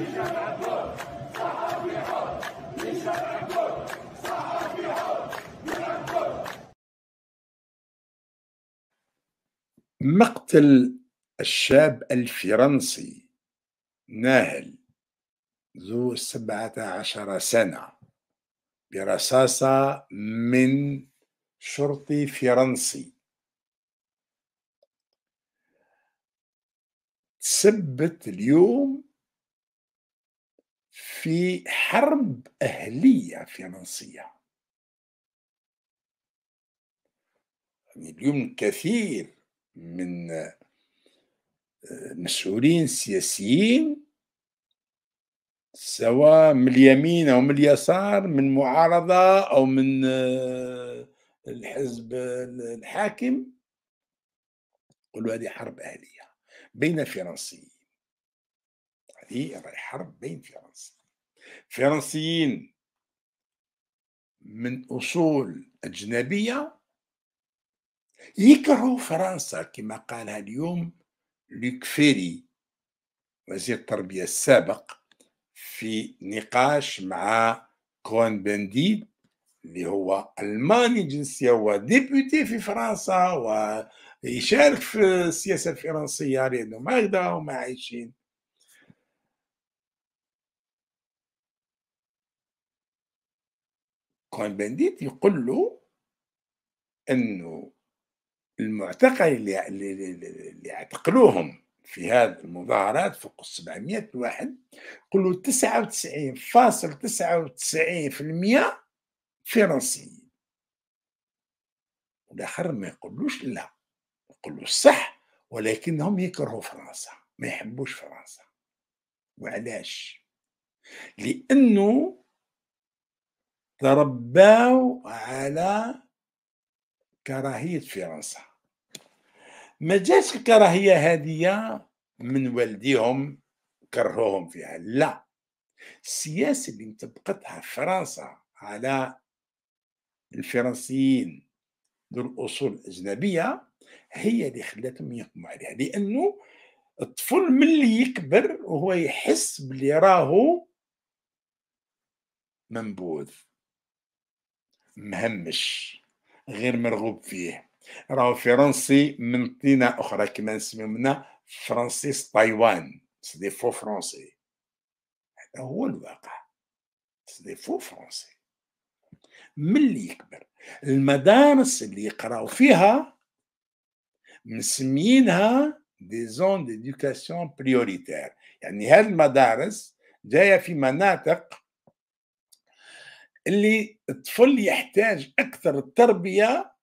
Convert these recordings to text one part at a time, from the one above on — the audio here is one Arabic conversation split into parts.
صحفي صحفي مقتل الشاب الفرنسي ناهل ذو سبعة عشر سنة برصاصة من شرطي فرنسي تسبت اليوم في حرب أهلية فرنسية يعني اليوم كثير من آه، مسؤولين سياسيين سواء من اليمين أو من اليسار من معارضة أو من آه، الحزب الحاكم يقولوا هذه حرب أهلية بين فرنسيين هذه حرب بين فرنسيين فرنسيين من أصول أجنبية يكرهوا فرنسا كما قالها اليوم لوك فيري وزير التربية السابق في نقاش مع كون بنديد اللي هو ألماني جنسية وديبوتي في فرنسا ويشارك في السياسة الفرنسية لأنهم هكذا هما عايشين كوين بنديت يقول له انه المعتقل اللي, اللي اعتقلوهم في هذه المظاهرات فوق 700 واحد قلوا 99.99% فرنسيين والاخر ما يقولوش لا يقولوا الصح ولكنهم يكرهوا فرنسا ما يحبوش فرنسا وعلاش لانه ترباو على كراهية فرنسا ما جاتش الكراهية هادية من والديهم كرهوهم فيها لا السياسة اللي طبقتها فرنسا على الفرنسيين ذو الأصول الأجنبية هي اللي خلاتهم يقوموا عليها لأنه الطفل ملي يكبر وهو يحس بلي راهو منبوذ مهمش غير مرغوب فيه راهو فرنسي من طينة أخرى كما نسميونا فرانسيس تايوان سي فو فرونسي هذا هو الواقع سي فو فرونسي ملي يكبر المدارس اللي يقراو فيها مسميينها دي زون ديديوكاسيون بريوريتير يعني هذه المدارس جايه في مناطق اللي الطفل يحتاج اكثر التربيه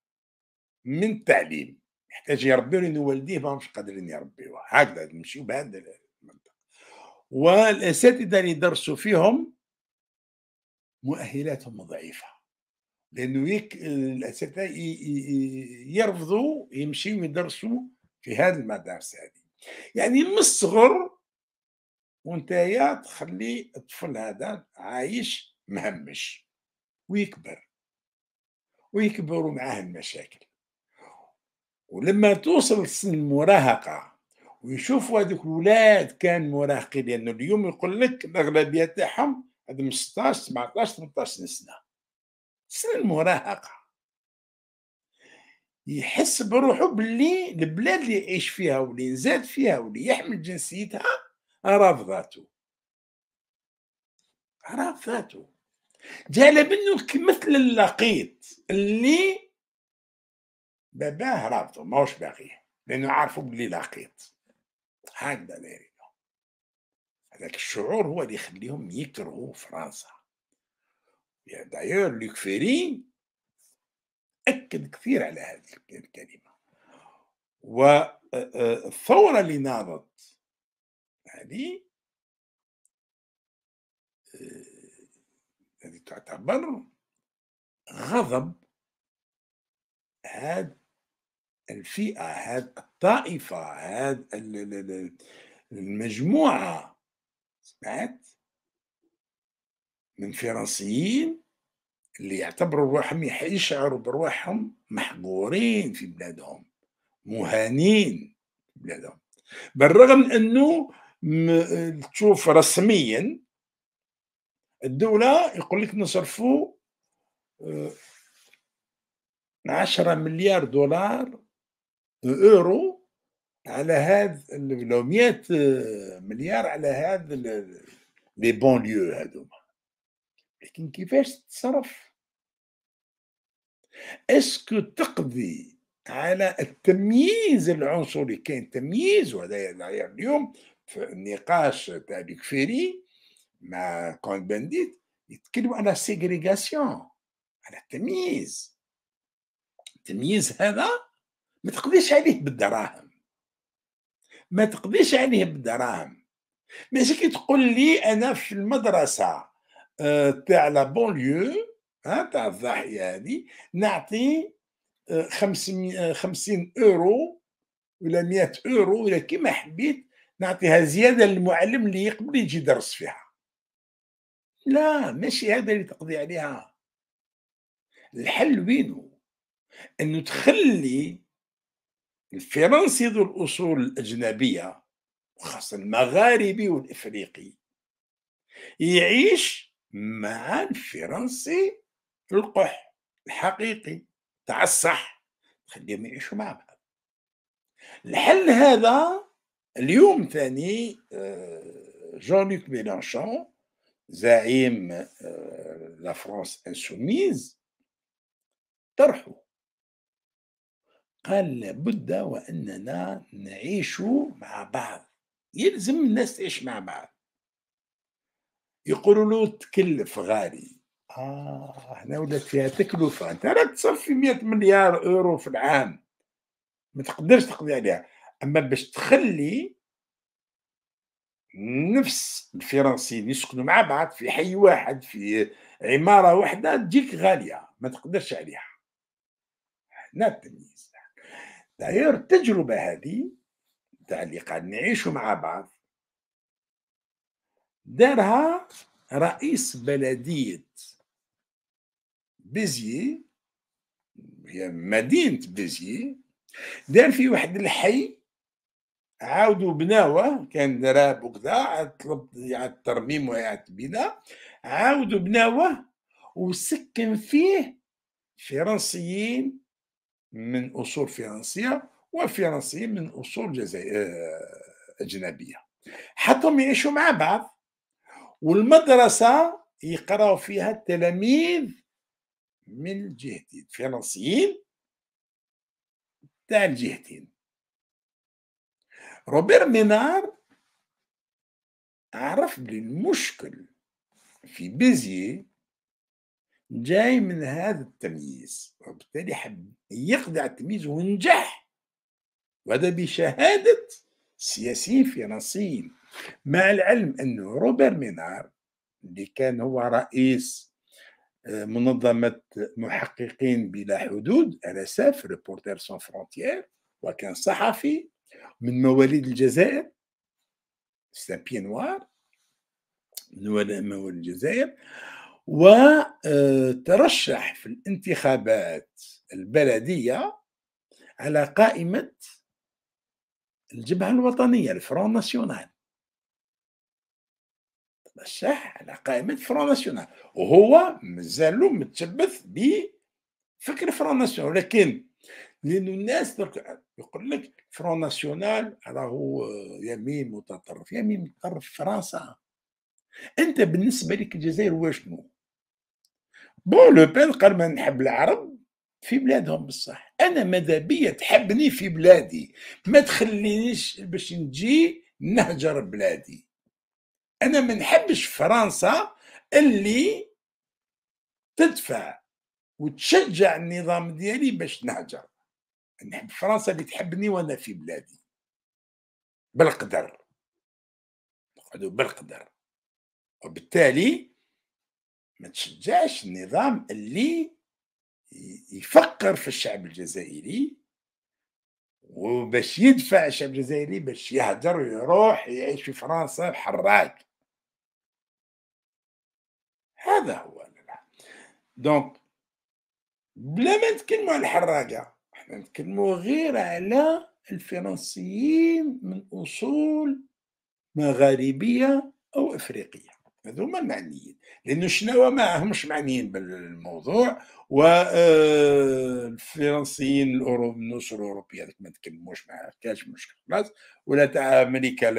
من التعليم يحتاج يربيه لان والديه ماهمش قادرين يربيوه هكذا نمشيو بهذا المنطق والاساتذه اللي درسوا فيهم مؤهلاتهم ضعيفه لانه يك الاساتذه يرفضوا يمشيو يدرسوا في هذه المدارس هذه يعني من الصغر وانت يا تخلي الطفل هذا عايش مهمش ويكبر ويكبر معاه المشاكل ولما توصل سن المراهقة ويشوف هذوك الولاد كان مراهقين لأنه اليوم يقول لك الأغلبية تاعهم عندهم 16 17 18 سنة سن المراهقة يحس بروحه باللي البلاد اللي يعيش فيها واللي نزاد فيها واللي يحمل جنسيتها رافضاتو رافضاتو جاله منه مثل اللقيط اللي باباه رابطه ماهوش باغيه لانه عارفه بلي لقيط هكذا دايرين هذاك الشعور هو اللي يخليهم يكرهوا فرنسا دايور لوك فيري أكد كثير على هذه الكلمة والثورة آه، آه، اللي ناضت هذه آه، تعتبر غضب هاد الفئة هاد الطائفة هاد المجموعة سمعت من فرنسيين اللي يعتبروا روحهم يشعروا بروحهم محقورين في بلادهم مهانين في بلادهم بالرغم انه تشوف رسميا الدولة يقول لك نصرفوا آه، 10 مليار دولار اورو على هذا لو 100 آه، مليار على هذا لي بونليو هذوما لكن كيفاش تتصرف اسكو تقضي على التمييز العنصري كاين تمييز وهذا اليوم في النقاش تاع الكفيري مع كونت بنديت يتكلموا على سيغريغاسيون على التمييز التمييز هذا ما تقضيش عليه بالدراهم ما تقضيش عليه بالدراهم ماشي كي تقول لي انا في المدرسه تاع لا بونليو تاع الضاحيه هذه نعطي 50 اورو ولا 100 اورو ولا كيما حبيت نعطيها زياده للمعلم اللي يقبل يجي درس فيها لا ماشي هذا اللي تقضي عليها الحل وينه انه تخلي الفرنسي ذو الاصول الاجنبيه وخاصه المغاربي والافريقي يعيش مع الفرنسي القح الحقيقي تاع الصح خليهم يعيشوا مع بعض الحل هذا اليوم ثاني آه، جون لوك ميلانشون زعيم آه، لا فرونس انسوميز طرحوا قال لابد واننا نعيش مع بعض يلزم الناس تعيش مع بعض يقولوا له تكلف غالي اه هنا ولات فيها تكلفه انت راك تصفي 100 مليار اورو في العام ما تقدرش تقضي عليها اما باش تخلي نفس الفرنسيين يسكنوا مع بعض في حي واحد في عماره واحده تجيك غاليه ما تقدرش عليها هنا التمييز داير التجربه هذه تاع اللي قاعد نعيشوا مع بعض دارها رئيس بلديه بيزي هي مدينه بيزي دار في واحد الحي عاودوا بناوه كان دراب وكذا عاد طلب عاد يعني ترميم وعاد بناء عاودوا بناوه وسكن فيه فرنسيين من اصول فرنسيه وفرنسيين من اصول جزائر آه، اجنبيه حطهم يعيشوا مع بعض والمدرسه يقراوا فيها التلاميذ من الجهتين فرنسيين تاع الجهتين روبير مينار عرف بلي المشكل في بيزيه جاي من هذا التمييز وبالتالي حب يقضي على التمييز ونجح وهذا بشهادة سياسيين فرنسيين مع العلم أن روبر مينار اللي كان هو رئيس آه، منظمة محققين بلا حدود RSF ريبورتير سون فرونتيير وكان صحفي من مواليد الجزائر سابي نوار من مواليد الجزائر وترشح آه، في الانتخابات البلدية على قائمة الجبهة الوطنية الفرون ناسيونال ترشح على قائمة فرون ناسيونال وهو مازالو متشبث بفكر فرون ناسيونال ولكن لانه الناس يقول لك فرون ناسيونال راهو يمين متطرف يمين متطرف فرنسا انت بالنسبه لك الجزائر واشنو بون لو بان قال ما نحب العرب في بلادهم بصح انا ماذا بيا تحبني في بلادي ما تخلينيش باش نجي نهجر بلادي انا ما نحبش فرنسا اللي تدفع وتشجع النظام ديالي باش نهجر نحب فرنسا اللي تحبني وانا في بلادي بالقدر نقعدوا بالقدر وبالتالي ما تشجعش النظام اللي يفكر في الشعب الجزائري وباش يدفع الشعب الجزائري باش يهدر ويروح يعيش في فرنسا بحراج هذا هو دونك بلا ما نتكلموا على الحراقه احنا نتكلموا غير على الفرنسيين من اصول مغاربيه او افريقيه ما المعنيين لان شنو ما همش معنيين بالموضوع والفرنسيين آه، الاوروب النص الاوروبيه هذيك ما تكلموش مع كاش مشكل خلاص ولا تاع امريكا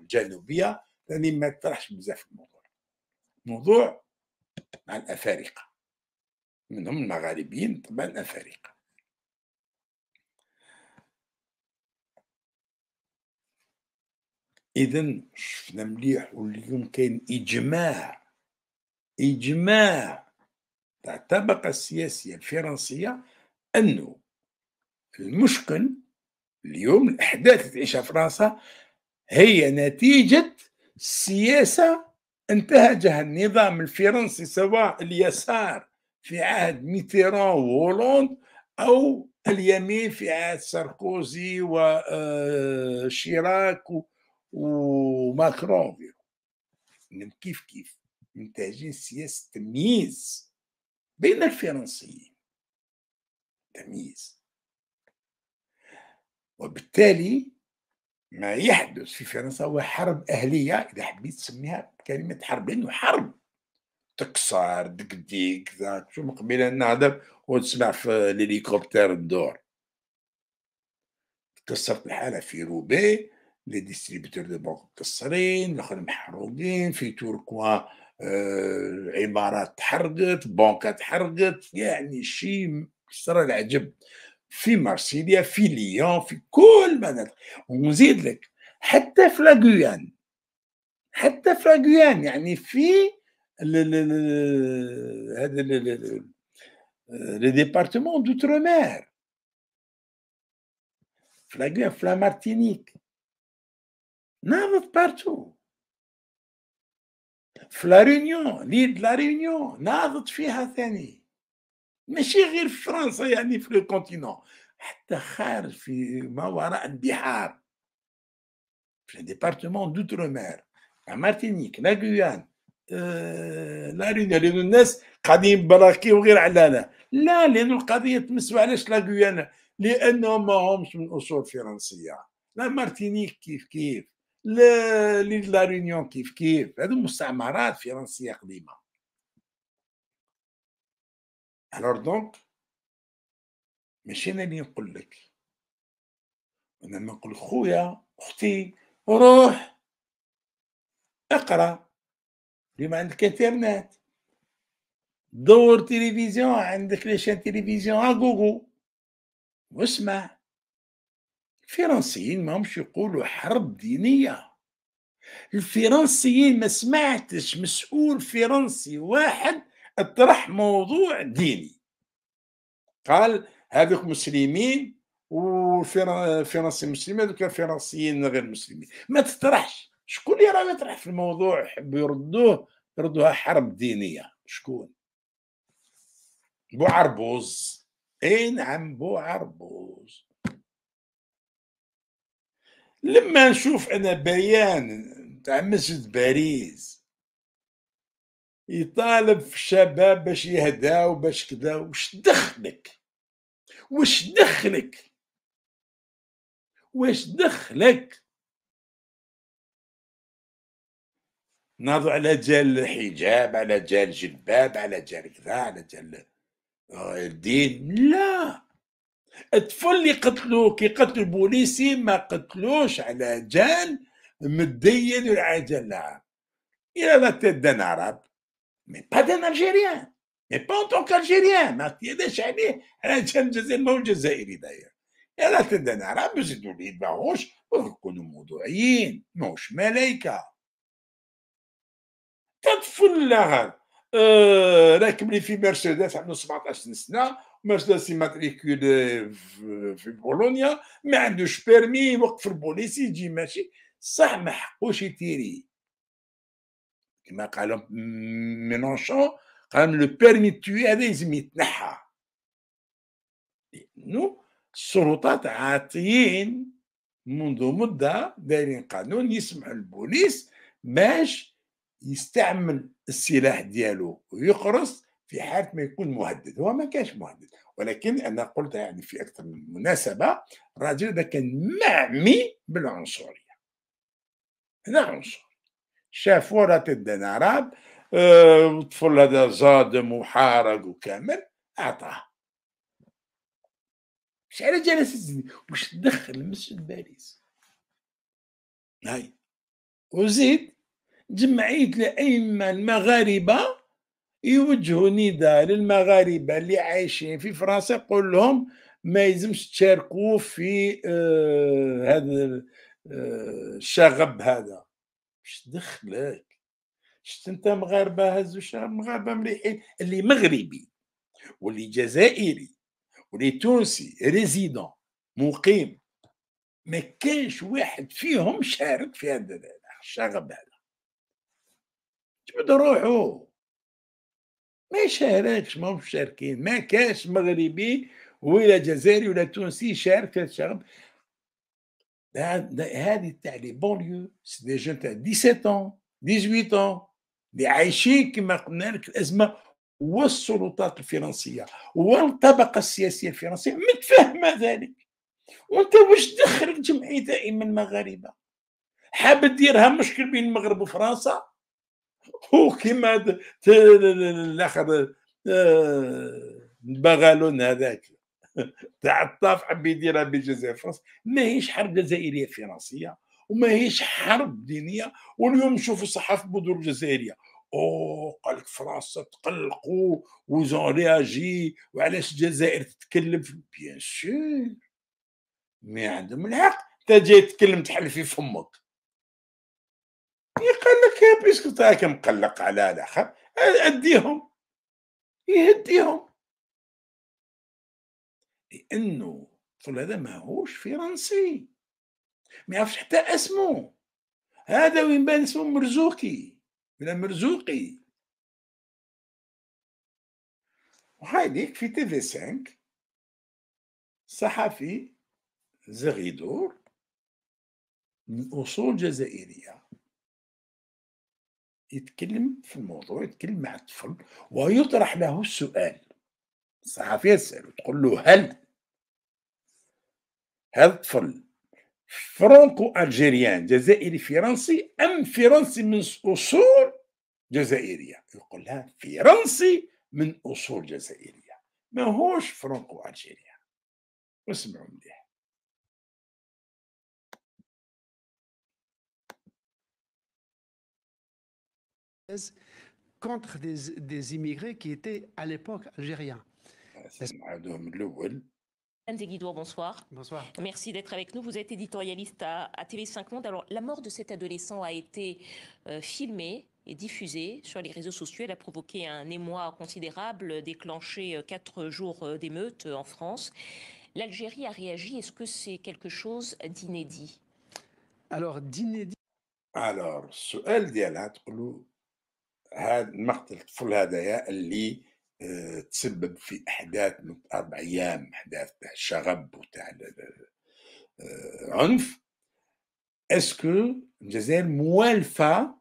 الجنوبيه ثاني ما تطرحش بزاف الموضوع موضوع مع الافارقه منهم المغاربيين طبعا أفارقة إذا شفنا مليح واليوم كاين إجماع إجماع تاع الطبقة السياسية الفرنسية أنه المشكل اليوم الأحداث اللي تعيشها فرنسا هي نتيجة سياسة انتهجها النظام الفرنسي سواء اليسار في عهد ميتيران وهولوند او اليمين في عهد ساركوزي وشيراك آه، وماكرون انهم كيف كيف منتهجين سياسه تمييز بين الفرنسيين تمييز وبالتالي ما يحدث في فرنسا هو حرب اهليه اذا حبيت تسميها بكلمه حرب لانه حرب تكسر دك ديك ذاك شو مقبله نهضر وتسمع في الهليكوبتر الدور كسرت الحاله في روبي لي ديستريبيتور دو بنك مكسرين الاخر محروقين في توركوا آه عمارات تحرقت بنكات تحرقت يعني شيء صرا العجب في مارسيليا في ليون في كل مناطق ونزيد لك حتى في لاغويان حتى في لاغويان يعني في le euh, département d'outre-mer. La Guyane, la Martinique. partout. La Réunion, l'île de la Réunion, Mais chérie, la France, il y a ni le continent. C'est le département d'outre-mer. La Martinique, la Guyane. آه، لا اريدها الناس قاعدين براكي غير علانه لا لان القضيه تمس علاش لا غويانا لانهم ما همش من اصول فرنسيه لا مارتينيك كيف كيف لا لا رينيون كيف كيف هذو مستعمرات فرنسيه قديمه الور دونك ماشي انا اللي نقول لك انا نقول خويا اختي روح اقرا اليوم عندك انترنت دور تلفزيون عندك ليشان تلفزيون ا جوجو واسمع الفرنسيين ماهمش يقولوا حرب دينية الفرنسيين ما سمعتش مسؤول فرنسي واحد اطرح موضوع ديني قال هذوك مسلمين والفرنسيين مسلمين هذوك الفرنسيين غير مسلمين ما تطرحش شكون اللي راه يطرح في الموضوع يحبوا يردوه يردوها حرب دينيه شكون بو عربوز اي نعم بو عربوز لما نشوف انا بيان تاع مسجد باريس يطالب في الشباب باش يهداو باش كدا وش دخلك وش دخلك واش دخلك ناضوا على جال حجاب على جال جلباب على جال كذا على جال آه، الدين لا الطفل اللي قتلوه كي قتلوا البوليسي ما قتلوش على جال مدين جال لا يا لا تيت دان عرب مي با دان الجيريان مي با ان توك الجيريان ما اعتياداش عليه على جال الجزائر ماهو جزائري داير الى تيت دان عرب زيدوا ليه ماهوش ونكونوا موضوعيين ماهوش ملايكه طفل لها آه، راكب لي في مرسيدس عنده 17 سنه مرسيدس ماتريكول في بولونيا ما عندوش بيرمي يوقف البوليس يجي ماشي صح ما حقوش يتيري كما قال مينونشون قال لو بيرمي توي هذا لازم يتنحى لانه السلطات عاطيين منذ مده دايرين قانون يسمح للبوليس باش يستعمل السلاح ديالو ويقرص في حاله ما يكون مهدد هو ما كانش مهدد ولكن انا قلت يعني في اكثر من مناسبه الراجل ده كان معمي بالعنصريه هذا عنصري شافوا راه تدنا راب الطفل أه هذا صادم وحارق وكامل اعطاه مش على جلسه الزني واش دخل مسجد باريس هاي وزيد جمعيه الائمه المغاربه يوجهوا نداء للمغاربه اللي عايشين في فرنسا يقول لهم ما يلزمش تشاركوا في آه هذا آه الشغب هذا اش دخلك شت انت مغاربه هزوا الشغب مغاربه مليحين اللي مغربي واللي جزائري واللي تونسي ريزيدون مقيم ما كانش واحد فيهم شارك في هذا الشغب هذا جبدوا روحه ما شاركش ما مشاركين ما كاش مغربي ولا جزائري ولا تونسي شارك في الشغب هذه تاع لي بونليو سي دي جون تاع 17 ans 18 ans اللي عايشين كما قلنا لك الازمه والسلطات الفرنسيه والطبقه السياسيه الفرنسيه متفهمه ذلك وانت واش دخلك جمعيه دائما مغاربه حاب تديرها مشكل بين المغرب وفرنسا وكيما الاخر آه، البغالون هذاك تاع الطاف حب يديرها بالجزائر فرنسا ماهيش حرب جزائريه فرنسيه وماهيش حرب دينيه واليوم نشوفوا الصحافه بدور الجزائريه اوه قال لك فرنسا تقلقوا وزون رياجي وعلاش الجزائر تتكلم بيان سور ما عندهم الحق انت جاي تتكلم تحل في فمك يقال لك بيسكو راك مقلق على الاخر اديهم يهديهم لانه طول هذا ماهوش فرنسي ما يعرفش حتى اسمه هذا وين بان اسمه مرزوقي من مرزوقي وهايديك في تي في 5 صحفي زغيدور من اصول جزائريه يتكلم في الموضوع يتكلم مع الطفل ويطرح له السؤال الصحفية تسأله تقول له هل هذا الطفل فرانكو ألجيريان جزائري فرنسي أم فرنسي من أصول جزائرية يقول لها فرنسي من أصول جزائرية ماهوش فرانكو ألجيريان واسمعوا مليح contre des, des immigrés qui étaient à l'époque algériens. bonsoir. Bonsoir. Merci d'être avec nous. Vous êtes éditorialiste à, à, TV5 Monde. Alors, la mort de cet adolescent a été euh, filmée et diffusée sur les réseaux sociaux. Elle a provoqué un émoi considérable, déclenché euh, quatre jours euh, d'émeute en France. L'Algérie a réagi. Est-ce que c'est quelque chose d'inédit Alors, d'inédit. Alors, ce هذا مقتل الطفل هذايا اللي آه، تسبب في احداث من اربع ايام احداث تاع الشغب وتاع العنف آه، اسكو الجزائر موالفه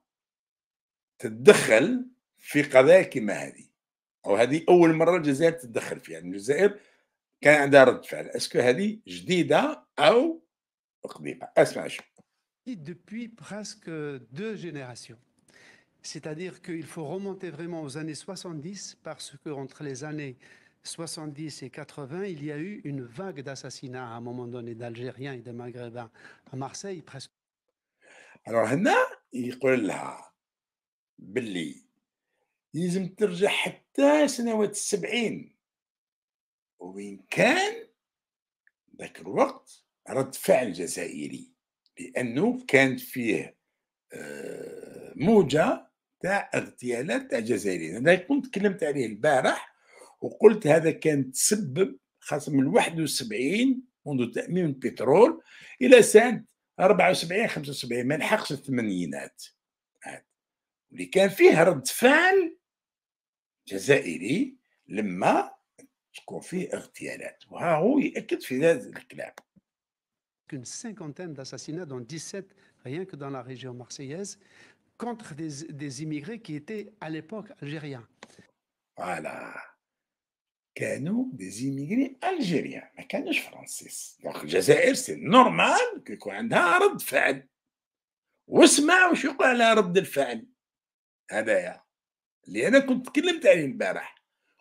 تتدخل في قضايا كما هذه او هذه اول مره الجزائر تتدخل فيها يعني الجزائر كان عندها رد فعل اسكو هذه جديده او قديمه اسمع شو Depuis presque deux générations. C'est-à-dire qu'il faut remonter vraiment aux années 70 parce entre les années 70 et 80, il y a eu une vague d'assassinats à un moment donné d'Algériens et de Maghrébins à Marseille presque. Alors il il حتى un كان ذاك الوقت رد فعل جزائري كانت فيه تاع اغتيالات تاع جزائريين انا كنت تكلمت عليه البارح وقلت هذا كان تسبب خاصة من 71 منذ تأميم البترول إلى سنة 74 75 ما لحقش الثمانينات اللي كان فيه رد فعل جزائري لما تكون فيه اغتيالات وها هو يأكد في هذا الكلام une cinquantaine d'assassinats, dans 17 rien que dans la région marseillaise. contre des, des immigrés qui étaient à l'époque algériens. Voilà. كانوا دي زيميغري الجيريان ما كانوش فرانسيس دونك الجزائر سي نورمال كيكون عندها رد فعل واسمع وش يقول على رد الفعل هذايا اللي انا كنت تكلمت عليه البارح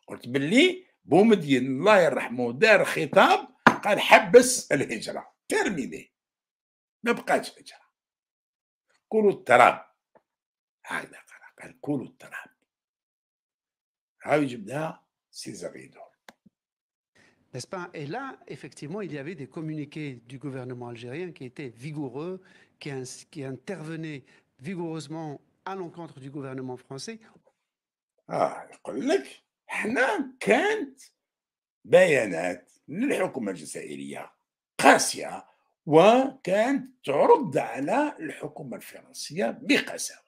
قلت باللي بومدين الله يرحمه دار خطاب قال حبس الهجره ترميني ما بقاش هجره قولوا التراب Hayna karakal kulu tanab. N'est-ce pas Et là, effectivement, il y avait des communiqués du gouvernement algérien qui étaient vigoureux, qui, qui intervenaient vigoureusement à l'encontre du gouvernement français. Ah, احنا كانت بيانات للحكومه الجزائريه قاسيه وكانت ترد على الحكومه الفرنسيه بقساوه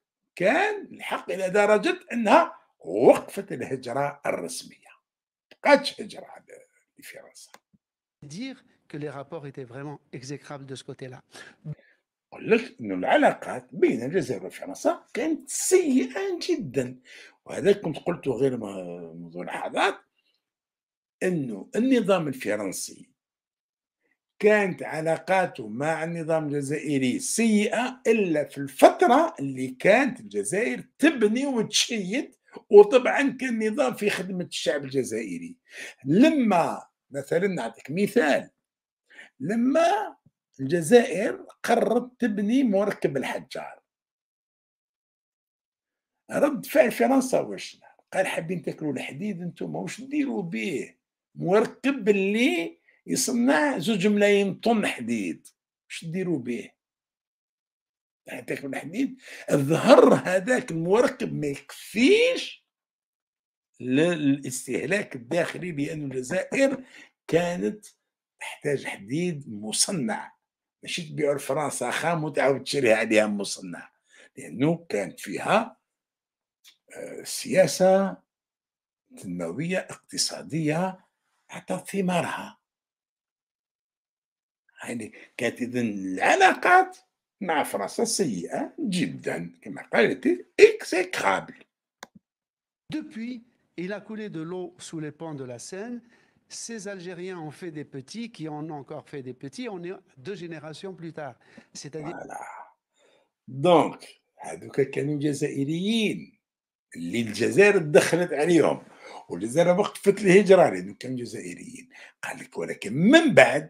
كان الحق الى درجه انها وقفت الهجره الرسميه بقاتش هجره لفرنسا دير كو لي رابور ايتي فريمون اكزيكرابل دو سكوتي لا قلت لك انه العلاقات بين الجزائر وفرنسا كانت سيئه جدا وهذا كنت قلته غير منذ لحظات انه النظام الفرنسي كانت علاقاته مع النظام الجزائري سيئة إلا في الفترة اللي كانت الجزائر تبني وتشيد وطبعا كان النظام في خدمة الشعب الجزائري لما مثلا نعطيك مثال لما الجزائر قررت تبني مركب الحجار رد فعل فرنسا واش قال حابين تاكلوا الحديد انتم واش ديروا به مركب اللي يصنع زوج ملايين طن حديد واش ديروا به يعني الحديد الظهر هذاك المركب ما يكفيش للاستهلاك الداخلي لأن الجزائر كانت تحتاج حديد مصنع ماشي تبيعوا لفرنسا خام وتعاود تشريها عليها مصنع لأنه كانت فيها آه، سياسة تنموية اقتصادية حتى ثمارها يعني كانت اذا العلاقات مع فرنسا سيئه جدا كما قالت اكسيكرابل Depuis, il a coulé de l'eau sous les ponts de la Seine. Ces Algériens ont fait des petits qui en ont encore fait des petits. On est deux générations plus tard. C'est-à-dire. Voilà. Donc, هذوك كانوا جزائريين اللي الجزائر دخلت عليهم والجزائر وقفت الهجره لانه كانوا جزائريين قال لك ولكن من بعد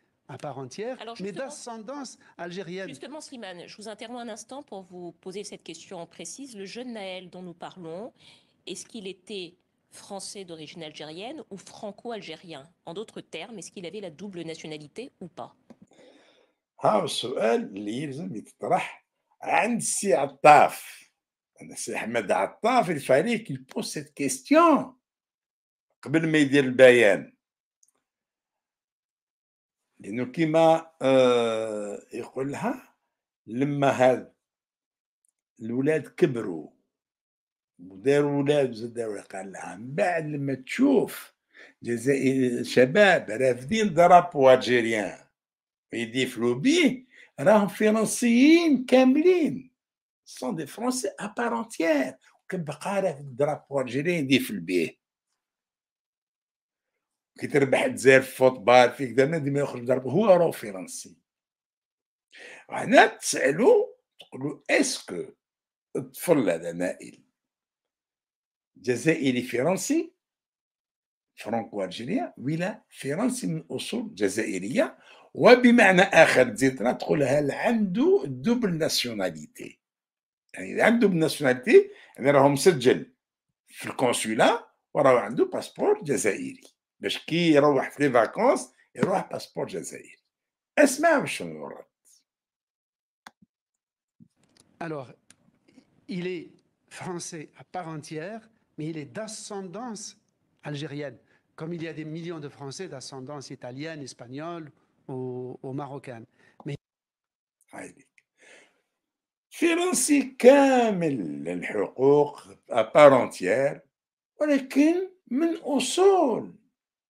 à part entière, mais d'ascendance algérienne. Justement, Slimane, je vous interromps un instant pour vous poser cette question précise. Le jeune Naël dont nous parlons, est-ce qu'il était français d'origine algérienne ou franco-algérien En d'autres termes, est-ce qu'il avait la double nationalité ou pas il السؤال اللي يلزم يتطرح عند سي عطاف انا il احمد عطاف pose cette question لانه كيما آه يقول لها لما هاد الولاد كبروا ودار ولاد وزاد قال لها من بعد لما تشوف جزائر شباب رافدين درابو الجيريان ويديفلوا بيه راهم فرنسيين كاملين سون دي فرونسي ابارونتيير كيبقى رافد درابو الجيريان يديفل بيه كي تربح تزار فوتبال فيك دارنا ديما يخرج ضرب هو راه فرنسي وهنا تسالو تقولو اسكو الطفل هذا نائل جزائري فرنسي فرانكو الجيريا ولا فرنسي من اصول جزائريه وبمعنى اخر تزيد تقول هل عنده دوبل ناسيوناليتي يعني اذا عنده ناسيوناليتي يعني راهو مسجل في القنصلة وراه عنده باسبور جزائري vacances, il Alors, il est français à part entière, mais il est d'ascendance algérienne, comme il y a des millions de Français d'ascendance italienne, espagnole ou, marocaine. Mais... à كامل entière' ابار ولكن من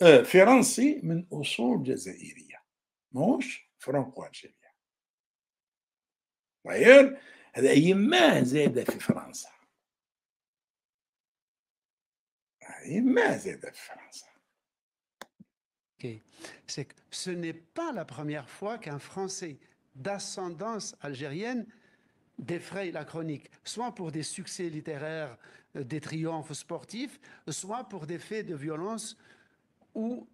فرنسي من France. C'est ce n'est pas la première fois qu'un Français d'ascendance algérienne défraye la chronique, soit pour des succès littéraires, euh, des triomphes sportifs, soit pour des faits de violence ou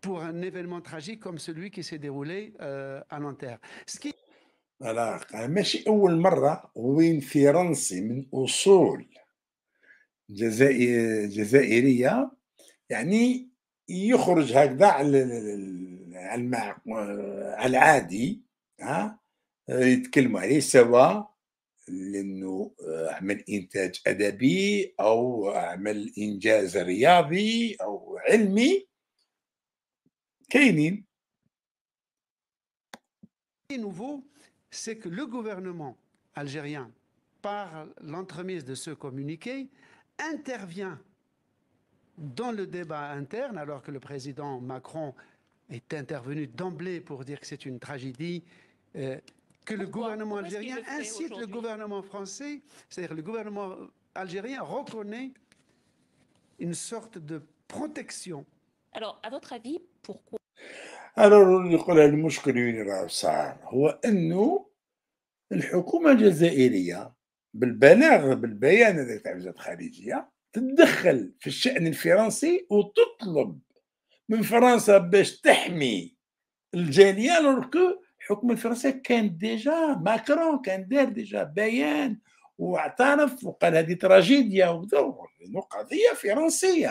pour un événement tragique comme celui qui s'est déroulé euh, à Nanterre. Ce qui... علاقة ماشي أول مرة وين فرنسي من أصول جزائرية يعني يخرج هكذا على العادي ها يتكلموا عليه سواء لانه اعمل انتاج ادبي nouveau c'est que le gouvernement algérien par l'entremise de ce communiqué intervient dans le débat interne alors que le président Macron est intervenu d'emblée pour dire que c'est une tragédie euh, que le gouvernement algérien incite le gouvernement français, c'est-à-dire le gouvernement algérien reconnaît une sorte de protection. Alors, à votre avis, pourquoi alors نقول المشكل وين راه هو في الفرنسي وتطلب من فرنسا باش تحمي الحكم الفرنسي كان ديجا ماكرون ou دار ديجا بيان واعترف وقال une française.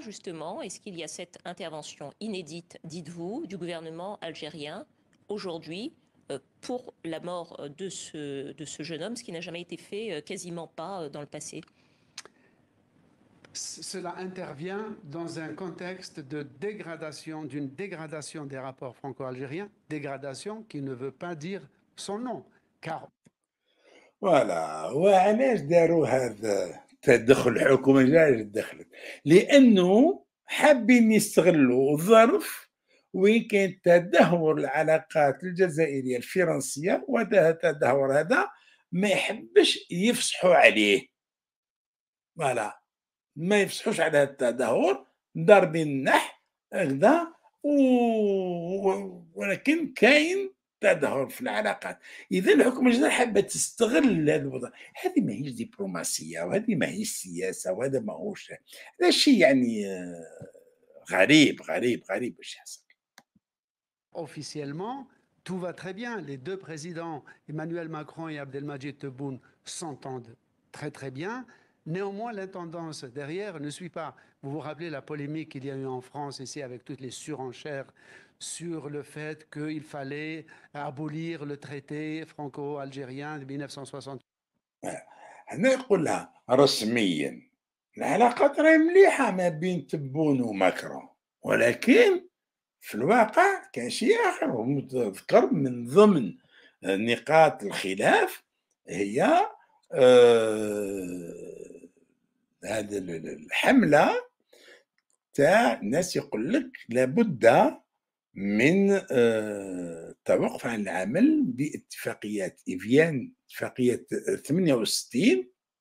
justement est-ce qu'il y a cette intervention inédite, dites-vous, du gouvernement algérien aujourd'hui euh, pour la mort euh, de ce jeune homme, ce qui n'a jamais été fait euh, quasiment pas dans le passé cela intervient dans un contexte de dégradation, d'une dégradation des rapports franco-algériens, dégradation qui ne veut pas dire son nom. Voilà. Et je vais vous dire ce que je vais vous dire. Je vais vous dire ce que je vais vous dire. L'année, je vais vous dire ce que je vais vous dire. Je ce que je vais vous dire. Je vais vous ما يفسحوش على هذا التدهور ضاربين النح هكذا و... ولكن كاين تدهور في العلاقات اذا الحكم الجزائري حابه تستغل هذا الوضع هذه ماهيش دبلوماسيه وهذه ماهيش سياسه وهذا ماهوش هذا شيء يعني آه، غريب غريب غريب واش يحصل officiellement tout va très bien les deux présidents Emmanuel Macron et المجيد Tebboune s'entendent très très bien Néanmoins, l'intendance derrière ne suit pas. Vous vous rappelez la polémique qu'il y a eu en France ici avec toutes les surenchères sur le fait qu'il fallait abolir le traité franco-algérien de 1968. هنا رسميا ما بين تبون ولكن في الواقع كان من ضمن نقاط الخلاف هي هذه الحمله تاع الناس يقول لك لابد من التوقف آه، عن العمل باتفاقيات ايفيان اتفاقيه 68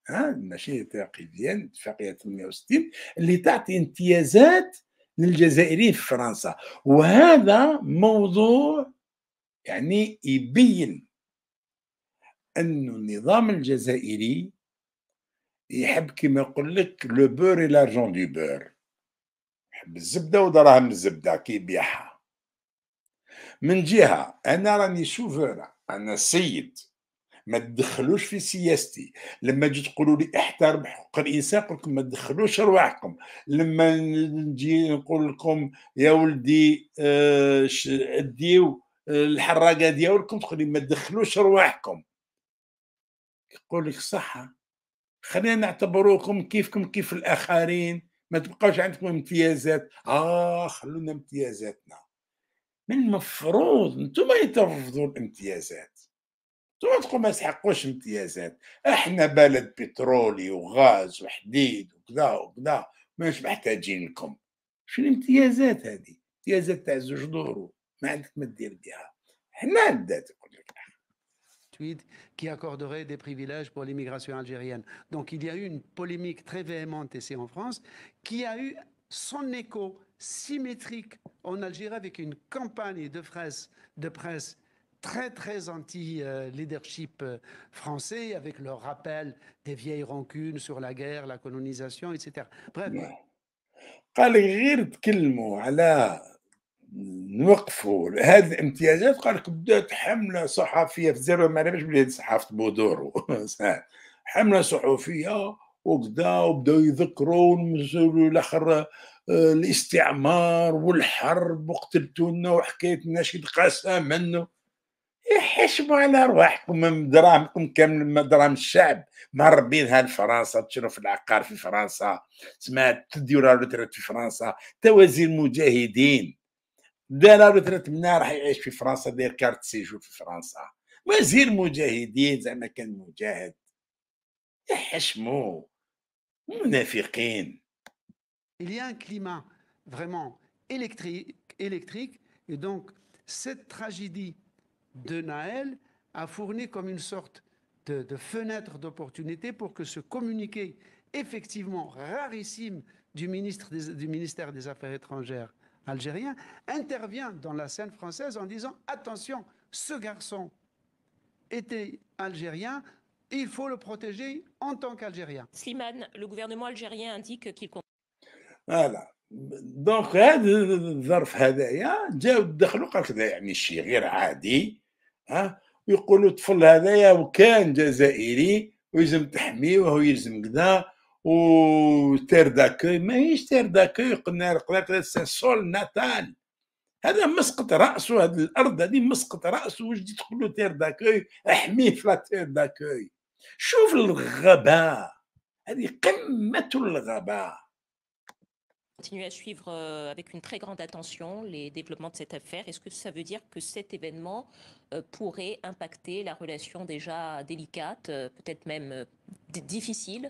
ها ماشي اتفاقيه ايفيان اتفاقيه 68 اللي تعطي امتيازات للجزائريين في فرنسا وهذا موضوع يعني يبين أن النظام الجزائري يحب كيما يقول لك لو بور اي لارجون دو بور يحب الزبده ودراهم الزبده كي يبيعها من جهه انا راني شوفر انا سيد ما تدخلوش في سياستي لما تجي تقولوا لي احترم حقوق الانسان قلت ما تدخلوش ارواحكم لما نجي نقول لكم يا ولدي اديو آه، آه، الحراقه ديالكم تقول لي ما تدخلوش ارواحكم يقول لك صح خلينا نعتبروكم كيفكم كيف الاخرين ما تبقاش عندكم امتيازات اه خلونا امتيازاتنا من المفروض انتم ترفضوا الامتيازات انتم تقول ما تحقوش امتيازات احنا بلد بترولي وغاز وحديد وكذا وكذا مش محتاجين لكم شنو الامتيازات هذه امتيازات تاع زوج دورو ما عندك ما دير بها حنا عندنا تقول لك qui accorderait des privilèges pour l'immigration algérienne. Donc il y a eu une polémique très véhémente ici en France qui a eu son écho symétrique en Algérie avec une campagne de presse, de presse très très anti-leadership euh, français avec le rappel des vieilles rancunes sur la guerre, la colonisation, etc. Bref. قال غير تكلموا على نوقفوا هذه الامتيازات قال لك بدات حمله صحفيه في الجزائر ما نعرفش بلي صحافه بودورو حمله صحفيه وكدا وبداو يذكرون الاخر آه، الاستعمار والحرب وقتلتونا وحكايه النشيد قاسم منه يحشموا إيه، على ارواحكم من دراهمكم كامل من دراهم الشعب مهربينها لفرنسا تشرف العقار في فرنسا سمعت تديروا في فرنسا توازي المجاهدين Il y a un climat vraiment électrique, électrique et donc cette tragédie de Naël a fourni comme une sorte de, fenêtre d'opportunité pour que ce communiqué effectivement rarissime du, ministre du ministère des Affaires étrangères algérien, intervient dans la scène française en disant attention, ce garçon était algérien, il faut le protéger en tant qu'Algérien. Slimane, le gouvernement algérien indique qu'il compte. Voilà. دونك هذا الظرف هذايا جاو دخلوا قال لك يعني شي غير عادي ها ويقولوا الطفل هذايا وكان جزائري ويلزم تحميه وهو يلزم كذا وتير داكوي ماهيش تير داكوي قلنا لك سول ناتال هذا مسقط راسه هذه الارض هذه مسقط راسه واش تجي تقول له تير داكوي احميه في لا تير داكوي شوف الغباء هذه قمه الغباء continuer à suivre euh, avec une très grande attention les développements de cette affaire. Est-ce que ça veut dire que cet événement euh, pourrait impacter la relation déjà délicate, euh, peut-être même difficile,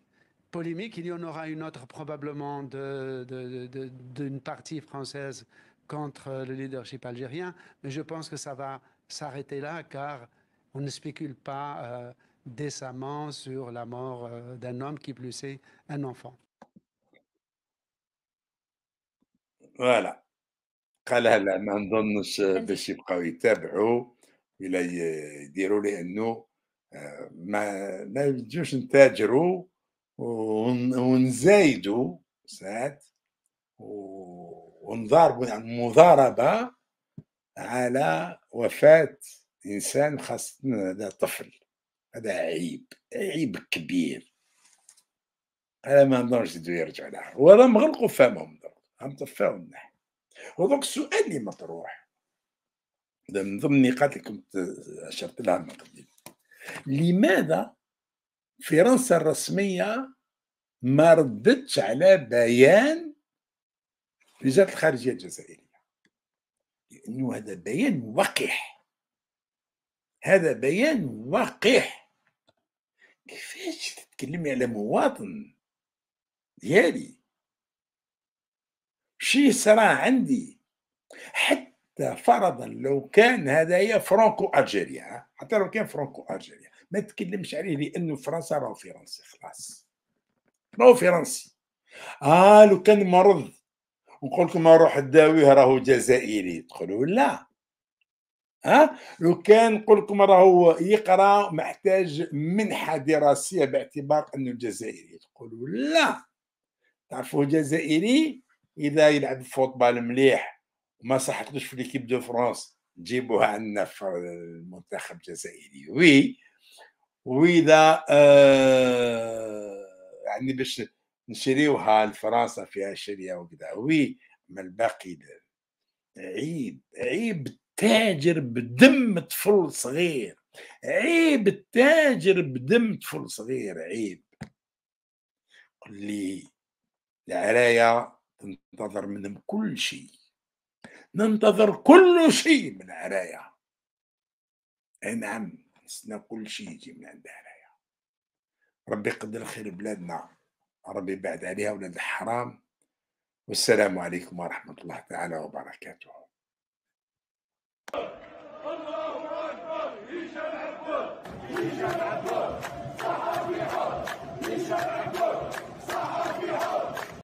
polémique. Il y en aura une autre probablement d'une de, partie française contre le leadership algérien, mais je pense que ça va s'arrêter là car on ne spécule pas euh, décemment sur la mort euh, d'un homme qui plus est un enfant. Voilà. قال لا ما نظنش باش يبقاو يتابعوا الى يديروا لانه ما ما يجوش ونزايدوا ساعات ونضاربوا يعني مضاربه على وفاه انسان خاصه هذا طفل هذا عيب عيب كبير انا ما نظنش يدو يرجع لها ولا مغلقوا فمهم هم مطفاهم نحن ودوك السؤال اللي مطروح من ضمن النقاط اللي كنت اشرت لها من قبل لماذا فرنسا الرسميه ما ردتش على بيان وزاره الخارجيه الجزائريه لانه هذا بيان وقح هذا بيان وقح كيفاش تتكلمي على مواطن ديالي شي صراع عندي حتى فرضا لو كان هذايا فرانكو الجيريا حتى لو كان فرانكو الجيريا ما تكلمش عليه لانه فرنسا راهو فرنسي خلاص راهو فرنسي اه لو كان مرض ونقول لكم روح داويه راهو جزائري تقولوا لا ها أه؟ لو كان نقول لكم راهو يقرا محتاج منحه دراسيه باعتبار انه جزائري تقولوا لا تعرفوا جزائري اذا يلعب فوتبال مليح وما صحتلوش في ليكيب دو فرنسا جيبوها عندنا في المنتخب الجزائري وي واذا آه يعني باش نشريوها لفرنسا فيها شريه وكذا وي ما الباقي عيب عيب التاجر بدم طفل صغير عيب التاجر بدم طفل صغير عيب قل لي العرايا ننتظر منهم كل شيء ننتظر كل شيء من العرايا اي نعم خصنا كل شيء يجي من عندها هنايا ربي يقدر خير بلادنا ربي يبعد عليها ولاد الحرام والسلام عليكم ورحمة الله تعالى وبركاته الله أكبر عباس عباس